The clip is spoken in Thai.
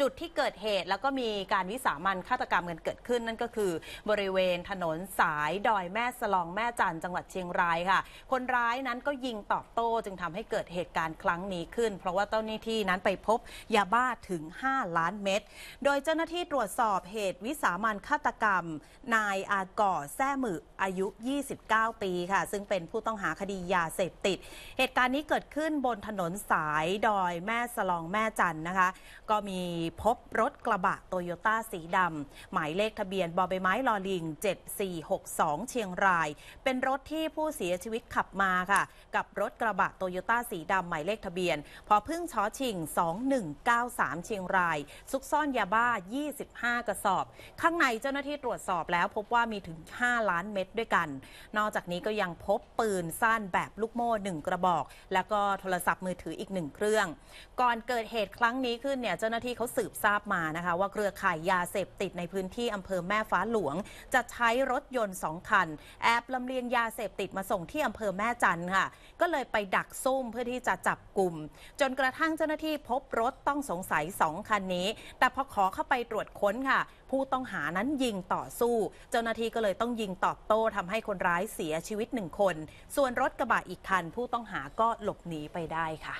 จุดที่เกิดเหตุแล้วก็มีการวิสามันฆาตกรรมกันเกิดขึ้นนั่นก็คือบริเวณถนนสาย ดอยแม่สลองแม่จันจังหวัดเชียงรายค่ะ คนร้ายนั้นก็ยิงตอบโต้ จึงทำให้เกิดเหตุการณ์ครั้งนี้ขึ้นเพราะว่าเจ้าหน้าที่นั้นไปพบ ยาบ้าถึง 5 ล้านเม็ดโดยเจ้าหน้าที่ตรวจสอบเหตุวิสามันฆาตกรรมนายอาก่อแซ่หมืออายุ 29ปีค่ะ ซึ่งเป็นผู้ต้องหาคดียาเสพติดเหตุการณ์นี้เกิดขึ้นบนถนนสายดอยแม่สลองแม่จันนะคะ ก็มีีพบรถกระบะโตโยต้าสีดำหมายเลขทะเบียนบอใบไม้ลอลิง 7462 เชียงราย เป็นรถที่ผู้เสียชีวิตขับมาค่ะ กับรถกระบะโตโยต้าสีดำหมายเลขทะเบียนพอพึ่งช้อชิง2193เชียงรายซุกซ่อนยาบ้า 25 กระสอบ ข้างในเจ้าหน้าที่ตรวจสอบแล้วพบว่ามีถึง 5 ล้านเม็ดด้วยกัน นอกจากนี้ก็ยังพบปืนสั้นแบบลูกโม่1กระบอก แล้วก็โทรศัพท์มือถืออีกหนึ่งเครื่อง ก่อนเกิดเหตุครั้งนี้ขึ้นเนี่ยเจ้าหน้าที่เขาสืบทราบมานะคะ ว่าเครือข่ายยาเสพติดในพื้นที่อำเภอแม่ฟ้าหลวง จะใช้รถยนต์สองคัน แอบลำเลียงยาเสพติดมาส่งที่อำเภอแม่จันค่ะ ก็เลยไปดักซุ่มเพื่อที่จะจับกลุ่ม จนกระทั่งเจ้าหน้าที่พบรถต้องสงสัยสองคันนี้ แต่พอขอเข้าไปตรวจค้นค่ะ ผู้ต้องหานั้นยิงต่อสู้เจ้าหน้าที่ก็เลยต้องยิงตอบโต้ทำให้คนร้ายเสียชีวิตหนึ่งคนส่วนรถกระบะอีกคัน ผู้ต้องหาก็หลบหนีไปได้ค่ะ